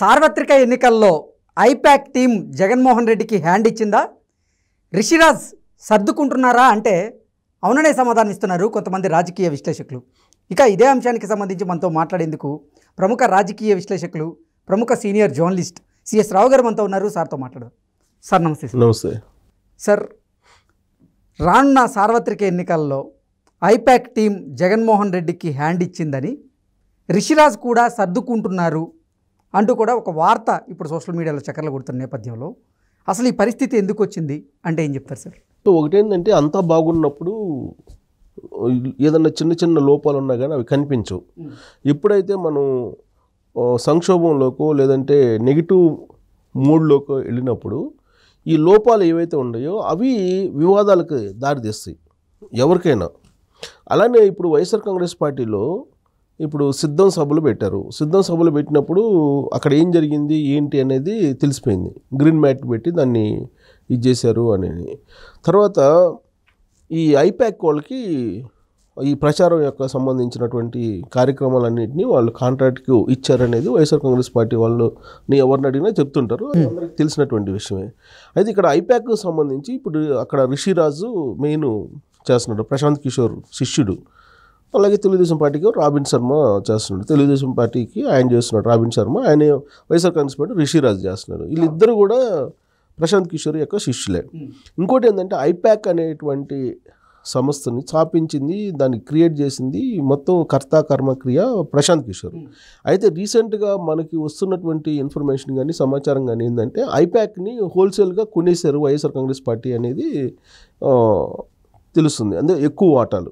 సార్వత్రిక ఎన్నికల్లో ఐప్యాక్ టీం జగన్మోహన్ రెడ్డికి హ్యాండ్ ఇచ్చిందా రిషిరాజ్ సర్దుకుంటున్నారా అంటే అవుననే సమాధానం ఇస్తున్నారు కొంతమంది రాజకీయ విశ్లేషకులు ఇక ఇదే అంశానికి సంబంధించి మనతో మాట్లాడేందుకు ప్రముఖ రాజకీయ విశ్లేషకులు ప్రముఖ సీనియర్ జర్నలిస్ట్ సిఎస్ రావు గారు మనతో ఉన్నారు సార్తో మాట్లాడదాం సార్ నమస్తే నమస్తే సార్ రానున్న సార్వత్రిక ఎన్నికల్లో ఐప్యాక్ టీం జగన్మోహన్ రెడ్డికి హ్యాండ్ ఇచ్చిందని రిషిరాజ్ కూడా సర్దుకుంటున్నారు అంటూ కూడా ఒక వార్త ఇప్పుడు సోషల్ మీడియాలో చక్కర్లు కొడుతున్న నేపథ్యంలో అసలు ఈ పరిస్థితి ఎందుకు వచ్చింది అంటే ఏం చెప్తారు సార్ ఒకటేంటంటే అంతా బాగున్నప్పుడు ఏదన్నా చిన్న చిన్న లోపాలు ఉన్నా కానీ అవి కనిపించవు ఎప్పుడైతే మనం సంక్షోభంలోకో లేదంటే నెగిటివ్ మూడ్లోకో వెళ్ళినప్పుడు ఈ లోపాలు ఏవైతే ఉన్నాయో అవి వివాదాలకు దారితీస్తాయి ఎవరికైనా అలానే ఇప్పుడు వైఎస్ఆర్ కాంగ్రెస్ పార్టీలో ఇప్పుడు సిద్ధం సభలు పెట్టారు సిద్ధం సభలు పెట్టినప్పుడు అక్కడ ఏం జరిగింది ఏంటి అనేది తెలిసిపోయింది గ్రీన్ మ్యాట్ పెట్టి దాన్ని ఇది చేశారు అనేది తర్వాత ఈ ఐప్యాక్ వాళ్ళకి ఈ ప్రచారం యొక్క సంబంధించినటువంటి కార్యక్రమాలన్నింటినీ వాళ్ళు కాంట్రాక్ట్కి ఇచ్చారనేది వైఎస్ఆర్ కాంగ్రెస్ పార్టీ వాళ్ళు నీ ఎవరిని అడిగినా చెప్తుంటారు అందరికి తెలిసినటువంటి విషయమే అయితే ఇక్కడ ఐప్యాక్ సంబంధించి ఇప్పుడు అక్కడ రిషిరాజు మెయిన్ చేస్తున్నాడు ప్రశాంత్ కిషోర్ శిష్యుడు అలాగే తెలుగుదేశం పార్టీకి రాబిన్ శర్మ చేస్తున్నాడు తెలుగుదేశం పార్టీకి ఆయన చేస్తున్నాడు రాబిన్ శర్మ ఆయన వైఎస్ఆర్ కాంగ్రెస్ పార్టీ రిషిరాజ్ చేస్తున్నారు వీళ్ళిద్దరు కూడా ప్రశాంత్ కిషోర్ యొక్క శిష్యులే hmm. ఇంకోటి ఏంటంటే ఐప్యాక్ అనేటువంటి సంస్థని స్థాపించింది దాన్ని క్రియేట్ చేసింది మొత్తం కర్త కర్మక్రియ ప్రశాంత్ కిషోర్ hmm. అయితే రీసెంట్గా మనకి వస్తున్నటువంటి ఇన్ఫర్మేషన్ కానీ సమాచారం కానీ ఏంటంటే ఐప్యాక్ని హోల్సేల్గా కొనేశారు వైఎస్ఆర్ కాంగ్రెస్ పార్టీ అనేది తెలుస్తుంది అంటే ఎక్కువ వాటాలు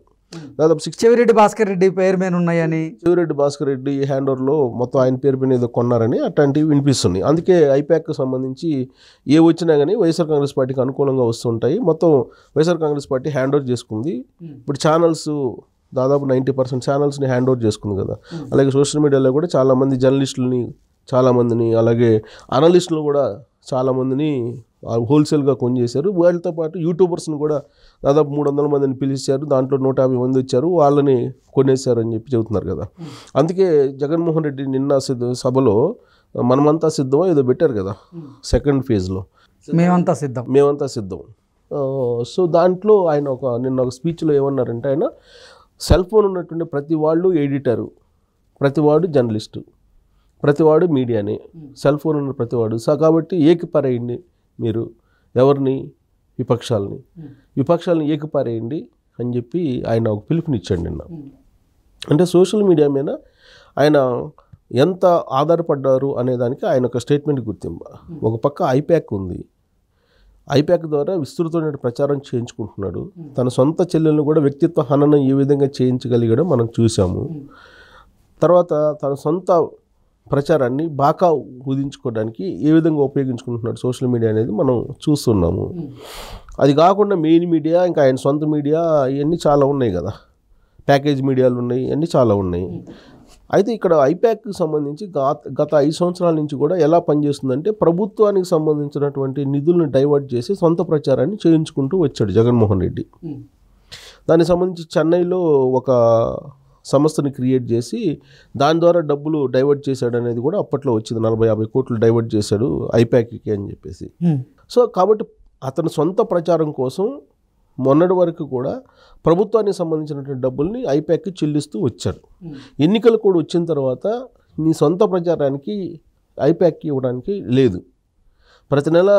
దాదాపు సిక్స్ చెవిరెడ్డి భాస్కర్ రెడ్డి పేరు మీద ఉన్నాయని చెవిరెడ్డి భాస్కర్ రెడ్డి హ్యాండ్ ఓవర్లో మొత్తం ఆయన పేరు మీద ఏదో కొన్నారని అట్లాంటివి వినిపిస్తున్నాయి అందుకే ఐప్యాక్ సంబంధించి ఏ వచ్చినా కానీ వైఎస్ఆర్ కాంగ్రెస్ పార్టీకి అనుకూలంగా వస్తుంటాయి మొత్తం YSR Congress party hand over చేసుకుంది hmm. ఇప్పుడు ఛానల్స్ దాదాపు నైంటీ పర్సెంట్ ఛానల్స్ని హ్యాండ్ ఓవర్ చేసుకుంది కదా hmm. అలాగే సోషల్ మీడియాలో కూడా చాలామంది జర్నలిస్టులని చాలామందిని అలాగే అనలిస్టులు కూడా చాలామందిని హోల్సేల్గా కొనిచేశారు వాళ్ళతో పాటు యూట్యూబర్స్ని కూడా దాదాపు మూడు వందల మందిని పిలిచారు దాంట్లో నూట యాభై మంది వచ్చారు వాళ్ళని అని చెప్పి చెబుతున్నారు కదా అందుకే జగన్మోహన్ రెడ్డి నిన్న సభలో మనమంతా సిద్ధమో ఏదో పెట్టారు కదా సెకండ్ ఫేజ్లో మేమంతా సిద్ధం మేమంతా సిద్ధం సో దాంట్లో ఆయన ఒక నిన్న ఒక స్పీచ్లో ఏమన్నారంటే ఆయన సెల్ ఫోన్ ఉన్నటువంటి ప్రతి వాళ్ళు ఎడిటరు వాడు జర్నలిస్టు ప్రతివాడు మీడియానే సెల్ ఫోన్ ఉన్న ప్రతివాడు సో కాబట్టి ఏకిపరయండి మీరు ఎవరిని విపక్షాలని విపక్షాలను ఏకపారేయండి అని చెప్పి ఆయన ఒక పిలుపునిచ్చాడు నిన్న అంటే సోషల్ మీడియా మీద ఆయన ఎంత ఆధారపడ్డారు అనేదానికి ఆయన ఒక స్టేట్మెంట్ గుర్తింపు ఒక పక్క ఐప్యాక్ ఉంది ఐప్యాక్ ద్వారా విస్తృతమైన ప్రచారం చేయించుకుంటున్నాడు తన సొంత చెల్లెలను కూడా వ్యక్తిత్వ హననం ఏ విధంగా చేయించగలిగాడో మనం చూసాము తర్వాత తన సొంత ప్రచారాన్ని బాగా ఊదించుకోవడానికి ఏ విధంగా ఉపయోగించుకుంటున్నాడు సోషల్ మీడియా అనేది మనం చూస్తున్నాము hmm. అది కాకుండా మెయిన్ మీడియా ఇంకా ఆయన సొంత మీడియా ఇవన్నీ చాలా ఉన్నాయి కదా ప్యాకేజ్ మీడియాలు ఉన్నాయి ఇవన్నీ చాలా ఉన్నాయి hmm. అయితే ఇక్కడ ఐప్యాక్కి సంబంధించి గత గత ఐదు సంవత్సరాల నుంచి కూడా ఎలా పనిచేస్తుందంటే ప్రభుత్వానికి సంబంధించినటువంటి నిధులను డైవర్ట్ చేసి సొంత ప్రచారాన్ని చేయించుకుంటూ వచ్చాడు జగన్మోహన్ రెడ్డి hmm. దానికి సంబంధించి చెన్నైలో ఒక సంస్థని క్రియేట్ చేసి దాని ద్వారా డబ్బులు డైవర్ట్ చేశాడు అనేది కూడా అప్పట్లో వచ్చింది నలభై యాభై కోట్లు డైవర్ట్ చేశాడు ఐప్యాక్కి అని చెప్పేసి సో కాబట్టి అతని సొంత ప్రచారం కోసం మొన్నటి వరకు కూడా ప్రభుత్వానికి సంబంధించినటువంటి డబ్బుల్ని ఐప్యాక్కి చెల్లిస్తూ వచ్చాడు ఎన్నికలు కూడా వచ్చిన తర్వాత నీ సొంత ప్రచారానికి ఐప్యాక్కి ఇవ్వడానికి లేదు ప్రతి నెల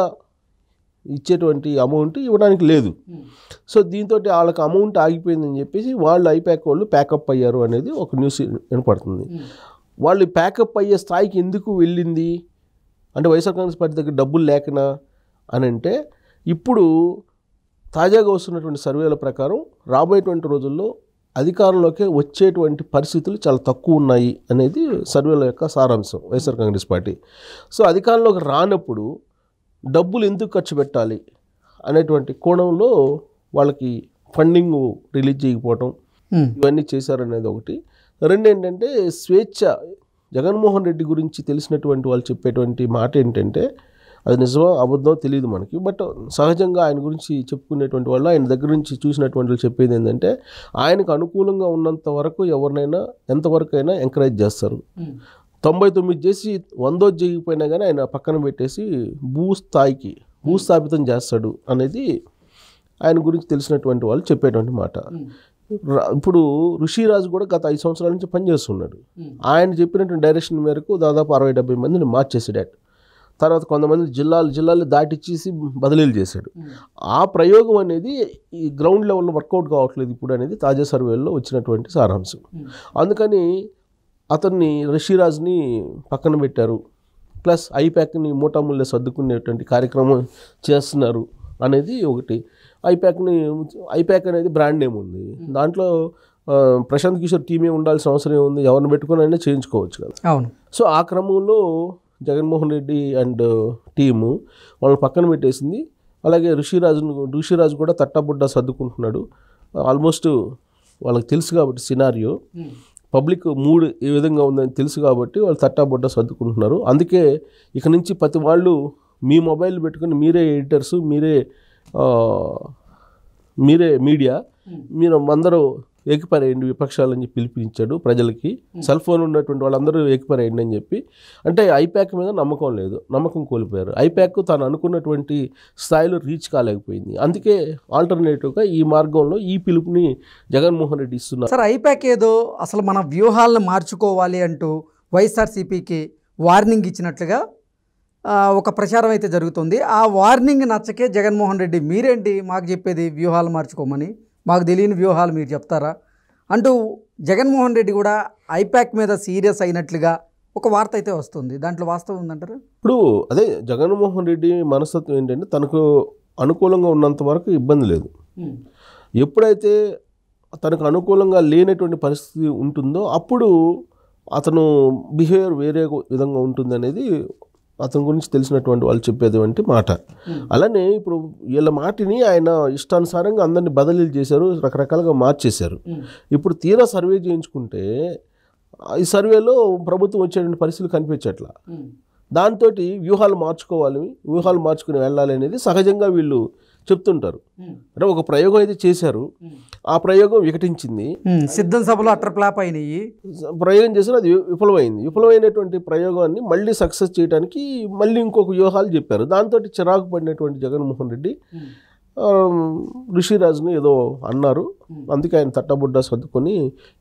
ఇచ్చేటువంటి అమౌంట్ ఇవ్వడానికి లేదు సో దీంతో వాళ్ళకి అమౌంట్ ఆగిపోయిందని చెప్పేసి వాళ్ళు ఐప్యాక్ వాళ్ళు ప్యాకప్ అయ్యారు అనేది ఒక న్యూస్ వినపడుతుంది వాళ్ళు ప్యాకప్ అయ్యే స్థాయికి ఎందుకు వెళ్ళింది అంటే వైఎస్ఆర్ కాంగ్రెస్ పార్టీ దగ్గర డబ్బులు లేకనా అని అంటే ఇప్పుడు తాజాగా వస్తున్నటువంటి సర్వేల ప్రకారం రాబోయేటువంటి రోజుల్లో అధికారంలోకి వచ్చేటువంటి పరిస్థితులు చాలా తక్కువ ఉన్నాయి అనేది సర్వేల యొక్క సారాంశం వైఎస్ఆర్ కాంగ్రెస్ పార్టీ సో అధికారంలోకి రానప్పుడు డబ్బులు ఎందుకు ఖర్చు పెట్టాలి అనేటువంటి కోణంలో వాళ్ళకి ఫండింగ్ రిలీజ్ చేయకపోవటం ఇవన్నీ చేశారనేది ఒకటి రెండు ఏంటంటే స్వేచ్ఛ జగన్మోహన్ రెడ్డి గురించి తెలిసినటువంటి వాళ్ళు చెప్పేటువంటి మాట ఏంటంటే అది నిజమో అబద్ధం తెలియదు మనకి బట్ సహజంగా ఆయన గురించి చెప్పుకునేటువంటి వాళ్ళు ఆయన దగ్గర నుంచి చూసినటువంటి వాళ్ళు చెప్పేది ఏంటంటే ఆయనకు అనుకూలంగా ఉన్నంత వరకు ఎవరినైనా ఎంతవరకు అయినా ఎంకరేజ్ చేస్తారు తొంభై తొమ్మిది చేసి వందో జరిగిపోయినా కానీ ఆయన పక్కన పెట్టేసి భూస్థాయికి భూస్థాపితం చేస్తాడు అనేది ఆయన గురించి తెలిసినటువంటి వాళ్ళు చెప్పేటువంటి మాట hmm. ఇప్పుడు ఋషిరాజు కూడా గత ఐదు సంవత్సరాల నుంచి పనిచేస్తున్నాడు hmm. ఆయన చెప్పినటువంటి డైరెక్షన్ మేరకు దాదాపు అరవై డెబ్బై మందిని మార్చేసాడు తర్వాత కొంతమంది జిల్లాలు జిల్లాలు దాటిచ్చేసి బదిలీలు చేశాడు hmm. ఆ ప్రయోగం అనేది ఈ గ్రౌండ్ లెవెల్లో వర్కౌట్ కావట్లేదు ఇప్పుడు అనేది తాజా సర్వేల్లో వచ్చినటువంటి సారాంశం అందుకని అతన్ని రిషిరాజ్ని పక్కన పెట్టారు ప్లస్ ఐప్యాక్ని మూటాముళ్ళ సర్దుకునేటువంటి కార్యక్రమం చేస్తున్నారు అనేది ఒకటి ఐప్యాక్ని ఐప్యాక్ అనేది బ్రాండ్ నేమ్ ఉంది దాంట్లో ప్రశాంత్ కిషోర్ టీమే ఉండాల్సిన అవసరం ఏముంది ఎవరిని పెట్టుకుని అయినా చేయించుకోవచ్చు కదా అవును సో ఆ క్రమంలో జగన్మోహన్ రెడ్డి అండ్ టీము వాళ్ళని పక్కన పెట్టేసింది అలాగే ఋషిరాజును ఋషిరాజు కూడా తట్టబుడ్డ సర్దుకుంటున్నాడు ఆల్మోస్ట్ వాళ్ళకి తెలుసు కాబట్టి సినారియో పబ్లిక్ మూడ్ ఏ విధంగా ఉందని తెలుసు కాబట్టి వాళ్ళు తట్టాబొడ్డ సర్దుకుంటున్నారు అందుకే ఇక నుంచి ప్రతి వాళ్ళు మీ మొబైల్ పెట్టుకుని మీరే ఎడిటర్స్ మీరే మీరే మీడియా మీరు అందరూ ఏకిపరేయండి విపక్షాలని పిలిపించాడు ప్రజలకి సెల్ ఫోన్ ఉన్నటువంటి వాళ్ళందరూ ఏకిపరేయండి అని చెప్పి అంటే ఐప్యాక్ మీద నమ్మకం లేదు నమ్మకం కోల్పోయారు ఐప్యాక్ తను అనుకున్నటువంటి స్థాయిలో రీచ్ కాలేకపోయింది అందుకే ఆల్టర్నేటివ్గా ఈ మార్గంలో ఈ పిలుపుని జగన్మోహన్ రెడ్డి ఇస్తున్నారు సార్ ఐప్యాక్ ఏదో అసలు మన వ్యూహాలను మార్చుకోవాలి అంటూ వైఎస్ఆర్సీపీకి వార్నింగ్ ఇచ్చినట్లుగా ఒక ప్రచారం అయితే జరుగుతుంది ఆ వార్నింగ్ నచ్చకే జగన్మోహన్ రెడ్డి మీరేంటి మాకు చెప్పేది వ్యూహాలు మార్చుకోమని మాకు తెలియని వ్యూహాలు మీరు చెప్తారా అంటూ జగన్మోహన్ రెడ్డి కూడా ఐపాక్ మీద సీరియస్ అయినట్లుగా ఒక వార్త అయితే వస్తుంది దాంట్లో వాస్తవం ఉందంటారు ఇప్పుడు అదే జగన్మోహన్ రెడ్డి మనస్తత్వం ఏంటంటే తనకు అనుకూలంగా ఉన్నంత వరకు ఇబ్బంది లేదు ఎప్పుడైతే తనకు అనుకూలంగా లేనటువంటి పరిస్థితి ఉంటుందో అప్పుడు అతను బిహేవియర్ వేరే విధంగా ఉంటుంది అనేది అతని గురించి తెలిసినటువంటి వాళ్ళు చెప్పేది వంటి మాట అలానే ఇప్పుడు వీళ్ళ మాటిని ఆయన ఇష్టానుసారంగా అందరినీ బదిలీలు చేశారు రకరకాలుగా మార్చేశారు ఇప్పుడు తీరా సర్వే చేయించుకుంటే ఈ సర్వేలో ప్రభుత్వం వచ్చేటువంటి పరిస్థితులు కనిపించట్లా దాంతో వ్యూహాలు మార్చుకోవాలి వ్యూహాలు మార్చుకుని వెళ్ళాలి అనేది సహజంగా వీళ్ళు చెప్తుంటారు అంటే ఒక ప్రయోగం అయితే చేశారు ఆ ప్రయోగం వికటించింది సిద్ధం సభలో అట్ర ప్లాప్ అయినాయి ప్రయోగం చేసిన అది విఫలమైంది విఫలమైనటువంటి ప్రయోగాన్ని మళ్ళీ సక్సెస్ చేయడానికి మళ్ళీ ఇంకొక వ్యూహాలు చెప్పారు దాంతో చిరాకు పడినటువంటి జగన్మోహన్ రెడ్డి ఋషిరాజ్ని ఏదో అన్నారు hmm. అందుకే ఆయన తట్టబుడ్డ సర్దుకొని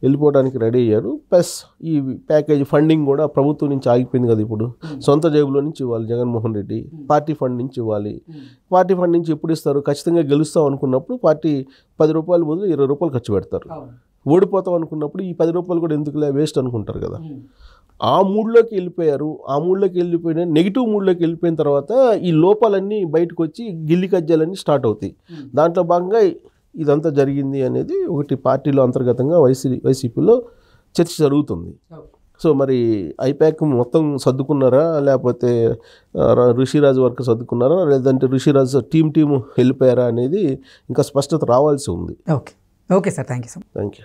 వెళ్ళిపోవడానికి రెడీ అయ్యారు ప్లస్ ఈ ప్యాకేజ్ ఫండింగ్ కూడా ప్రభుత్వం నుంచి ఆగిపోయింది కదా ఇప్పుడు hmm. సొంత జేబులో నుంచి ఇవ్వాలి Jaganmohan Reddy hmm. Party fund నుంచి ఇవ్వాలి పార్టీ ఫండ్ నుంచి ఎప్పుడు ఇస్తారు ఖచ్చితంగా గెలుస్తాం అనుకున్నప్పుడు పార్టీ పది రూపాయలు బదులు ఇరవై రూపాయలు ఖర్చు పెడతారు ఓడిపోతాం అనుకున్నప్పుడు ఈ పది రూపాయలు కూడా ఎందుకులే వేస్ట్ అనుకుంటారు కదా ఆ మూడ్లోకి వెళ్ళిపోయారు ఆ మూడ్లోకి వెళ్ళిపోయిన నెగిటివ్ మూడ్లోకి వెళ్ళిపోయిన తర్వాత ఈ లోపాలన్నీ బయటకు వచ్చి గిల్లి కజ్జాలన్నీ స్టార్ట్ అవుతాయి దాంట్లో భాగంగా ఇదంతా జరిగింది అనేది ఒకటి పార్టీలో అంతర్గతంగా వైసీ వైసీపీలో చర్చ జరుగుతుంది సో మరి ఐప్యాక్ మొత్తం సర్దుకున్నారా లేకపోతే ఋషిరాజు వర్క్ సర్దుకున్నారా లేదంటే ఋషిరాజు టీం టీం వెళ్ళిపోయారా అనేది ఇంకా స్పష్టత రావాల్సి ఉంది okay okay sir thank you sir thank you